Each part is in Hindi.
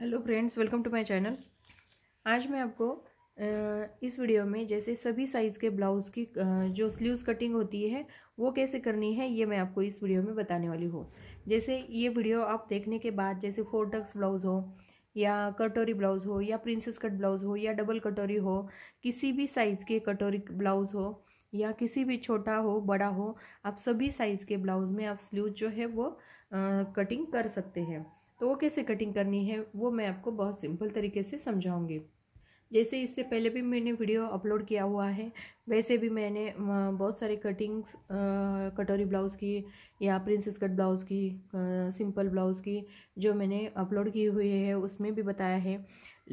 hello friends welcome to my channel आज मैं आपको इस वीडियो में जैसे सभी साइज़ के ब्लाउज़ की जो स्लीव्स कटिंग होती है वो कैसे करनी है ये मैं आपको इस वीडियो में बताने वाली हूँ जैसे ये वीडियो आप देखने के बाद जैसे फोर टक्स ब्लाउज़ हो या कटोरी ब्लाउज़ हो या प्रिंसेस कट ब्लाउज़ हो या डबल कटोरी हो किसी भी साइज़ के कटोरी ब्लाउज़ हो या किसी भी छोटा हो बड़ा हो आप सभी साइज़ के ब्लाउज़ में आप स्लीव जो है वो कटिंग कर सकते हैं तो वो कैसे कटिंग करनी है वो मैं आपको बहुत सिंपल तरीके से समझाऊंगी जैसे इससे पहले भी मैंने वीडियो अपलोड किया हुआ है वैसे भी मैंने बहुत सारे कटिंग्स कटोरी ब्लाउज़ की या प्रिंसेस कट ब्लाउज़ की सिंपल ब्लाउज़ की जो मैंने अपलोड की हुई है उसमें भी बताया है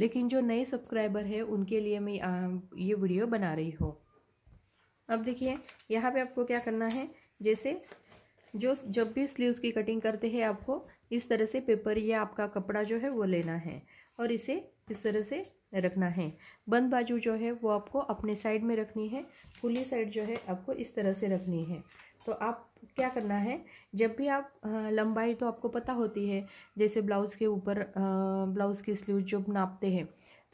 लेकिन जो नए सब्सक्राइबर है उनके लिए मैं ये वीडियो बना रही हूँ अब देखिए यहाँ पे आपको क्या करना है जैसे जो जब भी स्लीव्स की कटिंग करते हैं आपको इस तरह से पेपर या आपका कपड़ा जो है वो लेना है और इसे इस तरह से रखना है बंद बाजू जो है वो आपको अपने साइड में रखनी है खुली साइड जो है आपको इस तरह से रखनी है तो आप क्या करना है जब भी आप लंबाई तो आपको पता होती है जैसे ब्लाउज़ के ऊपर ब्लाउज़ की स्लीव जो नापते हैं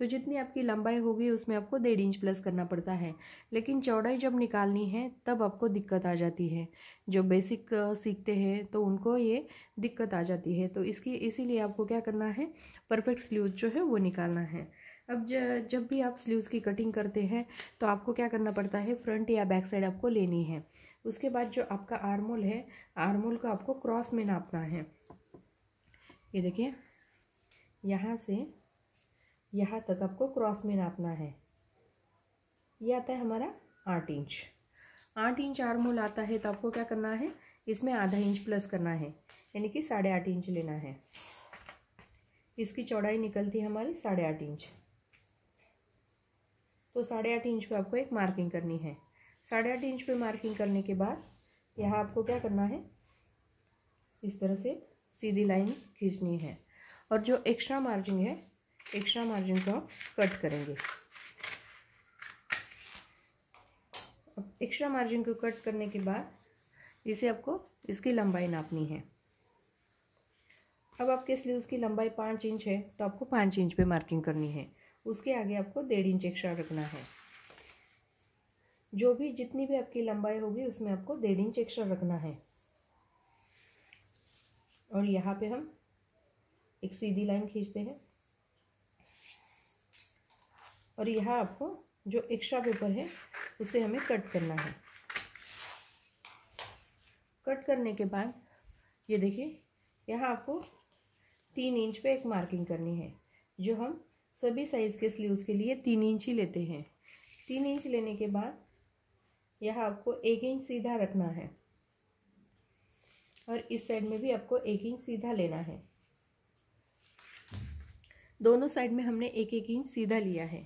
तो जितनी आपकी लंबाई होगी उसमें आपको डेढ़ इंच प्लस करना पड़ता है लेकिन चौड़ाई जब निकालनी है तब आपको दिक्कत आ जाती है जो बेसिक सीखते हैं तो उनको ये दिक्कत आ जाती है तो इसकी इसीलिए आपको क्या करना है परफेक्ट स्लीव जो है वो निकालना है अब ज, जब भी आप स्ल्यूज़ की कटिंग करते हैं तो आपको क्या करना पड़ता है फ्रंट या बैक साइड आपको लेनी है उसके बाद जो आपका आर्मोल है आर्मोल को आपको क्रॉस में नापना है ये देखिए यहाँ से यहाँ तक आपको क्रॉस में नापना है ये आता है हमारा आठ इंच आठ इंच आर मोल आता है तो आपको क्या करना है इसमें आधा इंच प्लस करना है यानी कि साढ़े आठ इंच लेना है इसकी चौड़ाई निकलती है हमारी साढ़े आठ इंच तो साढ़े आठ इंच पे आपको एक मार्किंग करनी है साढ़े आठ इंच पे मार्किंग करने के बाद यहाँ आपको क्या करना है इस तरह से सीधी लाइन खींचनी है और जो एक्स्ट्रा मार्जिन है एक्स्ट्रा मार्जिन को हम कट करेंगे अब एक्स्ट्रा मार्जिन को कट करने के बाद इसे आपको इसकी लंबाई नापनी है अब आपके स्लीव्स की लंबाई पाँच इंच है तो आपको पाँच इंच पे मार्किंग करनी है उसके आगे आपको डेढ़ इंच एक्स्ट्रा रखना है जो भी जितनी भी आपकी लंबाई होगी उसमें आपको डेढ़ इंच एक्स्ट्रा रखना है और यहाँ पे हम एक सीधी लाइन खींचते हैं और यह आपको जो एक्स्ट्रा पेपर है उसे हमें कट करना है कट करने के बाद ये देखिए यहाँ आपको तीन इंच पे एक मार्किंग करनी है जो हम सभी साइज़ के स्लीव्स के लिए तीन इंच ही लेते हैं तीन इंच लेने के बाद यह आपको एक इंच सीधा रखना है और इस साइड में भी आपको एक इंच सीधा लेना है दोनों साइड में हमने एक एक इंच सीधा लिया है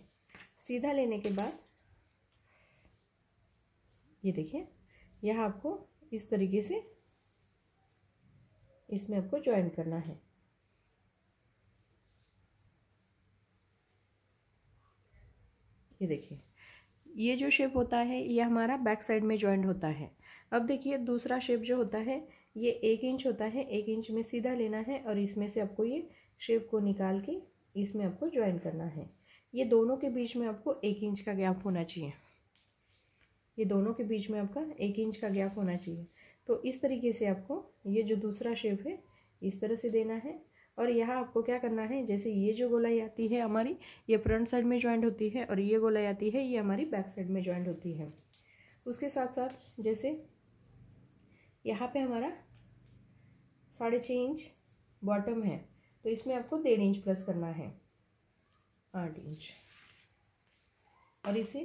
सीधा लेने के बाद ये देखिए यह आपको इस तरीके से इसमें आपको ज्वाइन करना है ये देखिए ये जो शेप होता है ये हमारा बैक साइड में ज्वाइंट होता है अब देखिए दूसरा शेप जो होता है ये एक इंच होता है एक इंच में सीधा लेना है और इसमें से आपको ये शेप को निकाल के इसमें आपको ज्वाइन करना है ये दोनों के बीच में आपको एक इंच का गैप होना चाहिए ये दोनों के बीच में आपका एक इंच का गैप होना चाहिए तो इस तरीके से आपको ये जो दूसरा शेप है इस तरह से देना है और यहाँ आपको क्या करना है जैसे ये जो गोलाई आती है हमारी ये फ्रंट साइड में ज्वाइंट होती है और ये गोलाई आती है ये हमारी बैक साइड में ज्वाइंट होती है उसके साथ साथ जैसे यहाँ पे हमारा साढ़े छः इंच बॉटम है तो इसमें आपको डेढ़ इंच प्लस करना है आठ इंच और इसे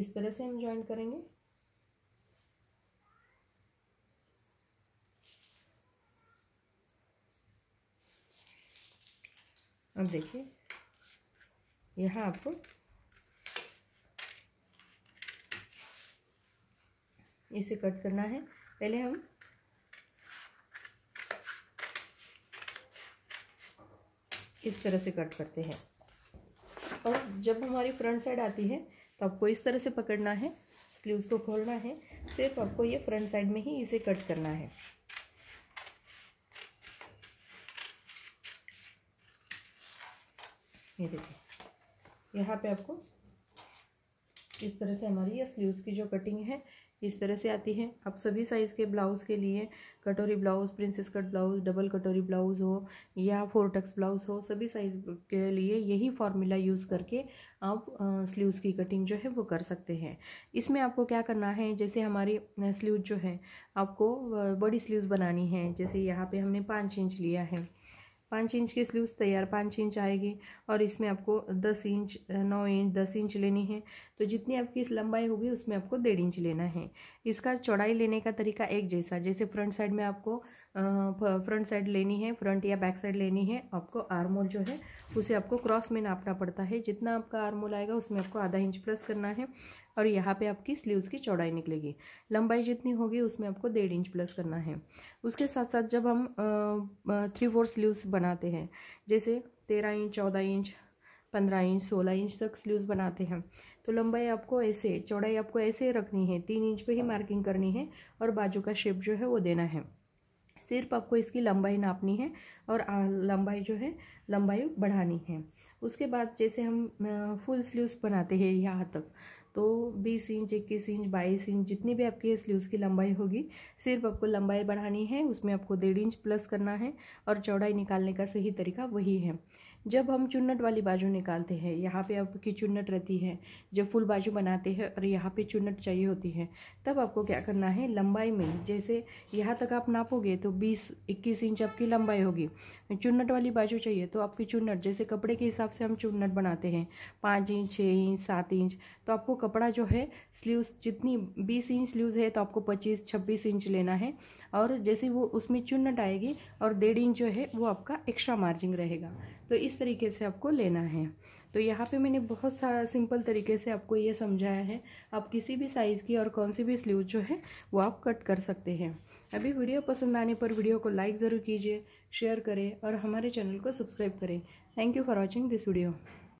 इस तरह से हम ज्वाइंट करेंगे अब देखिए यहाँ आपको इसे कट करना है पहले हम इस तरह से कट करते हैं जब हमारी फ्रंट साइड आती है तो आपको इस तरह से पकड़ना है स्लीव्स को खोलना है सिर्फ आपको ये फ्रंट साइड में ही इसे कट करना है ये देखिए यहाँ पे आपको इस तरह से हमारी ये स्लीव्स की जो कटिंग है इस तरह से आती है आप सभी साइज़ के ब्लाउज़ के लिए कटोरी blouse princess cut blouse double कटोरी ब्लाउज़ हो या फोरटक्स ब्लाउज़ हो सभी साइज़ के लिए यही फार्मूला यूज़ करके आप स्लीव्स की कटिंग जो है वो कर सकते हैं इसमें आपको क्या करना है जैसे हमारी स्लीव जो है आपको बड़ी स्लीव्स बनानी है जैसे यहाँ पर हमने पाँच इंच लिया है पाँच इंच की स्लीव्स तैयार पाँच इंच आएगी और इसमें आपको दस इंच नौ इंच दस इंच लेनी है तो जितनी आपकी इस लंबाई होगी उसमें आपको डेढ़ इंच लेना है इसका चौड़ाई लेने का तरीका एक जैसा जैसे फ्रंट साइड में आपको फ्रंट साइड लेनी है फ्रंट या बैक साइड लेनी है आपको आर्मोल जो है उसे आपको क्रॉस में नापना पड़ता है जितना आपका आर्मोल आएगा उसमें आपको आधा इंच प्लस करना है और यहाँ पे आपकी स्लीव्स की चौड़ाई निकलेगी लंबाई जितनी होगी उसमें आपको डेढ़ इंच प्लस करना है उसके साथ साथ जब हम थ्री फोर स्लीव्स बनाते हैं जैसे तेरह इंच चौदह इंच पंद्रह इंच सोलह इंच तक स्लीव्स बनाते हैं तो लंबाई आपको ऐसे चौड़ाई आपको ऐसे रखनी है तीन इंच पर ही मार्किंग करनी है और बाजू का शेप जो है वो देना है सिर्फ आपको इसकी लंबाई नापनी है और लंबाई जो है लंबाई बढ़ानी है उसके बाद जैसे हम फुल स्लीव्स बनाते हैं यहाँ तक तो बीस इंच इक्कीस इंच बाईस इंच जितनी भी आपकी स्लीव्स की लंबाई होगी सिर्फ आपको लंबाई बढ़ानी है उसमें आपको डेढ़ इंच प्लस करना है और चौड़ाई निकालने का सही तरीका वही है जब हम चुन्नट वाली बाजू निकालते हैं यहाँ पे आपकी चुन्नट रहती है जब फुल बाजू बनाते हैं और यहाँ पे चुन्नट चाहिए होती है तब आपको क्या करना है लंबाई में जैसे यहाँ तक आप नापोगे तो बीस इक्कीस इंच आपकी लंबाई होगी चुन्नट वाली बाजू चाहिए तो आपकी चुन्नट जैसे कपड़े के हिसाब से हम चुन्नट बनाते हैं पाँच इंच छः इंच सात इंच तो आपको कपड़ा जो है स्लीव जितनी बीस इंच स्लीव है तो आपको पच्चीस छब्बीस इंच लेना है और जैसे वो उसमें चुन्नट आएगी और डेढ़ इंच जो है वो आपका एक्स्ट्रा मार्जिन रहेगा तो इस तरीके से आपको लेना है तो यहाँ पे मैंने बहुत सारा सिंपल तरीके से आपको ये समझाया है आप किसी भी साइज़ की और कौन सी भी स्लीव जो है वो आप कट कर सकते हैं अभी वीडियो पसंद आने पर वीडियो को लाइक ज़रूर कीजिए शेयर करें और हमारे चैनल को सब्सक्राइब करें thank you for watching this video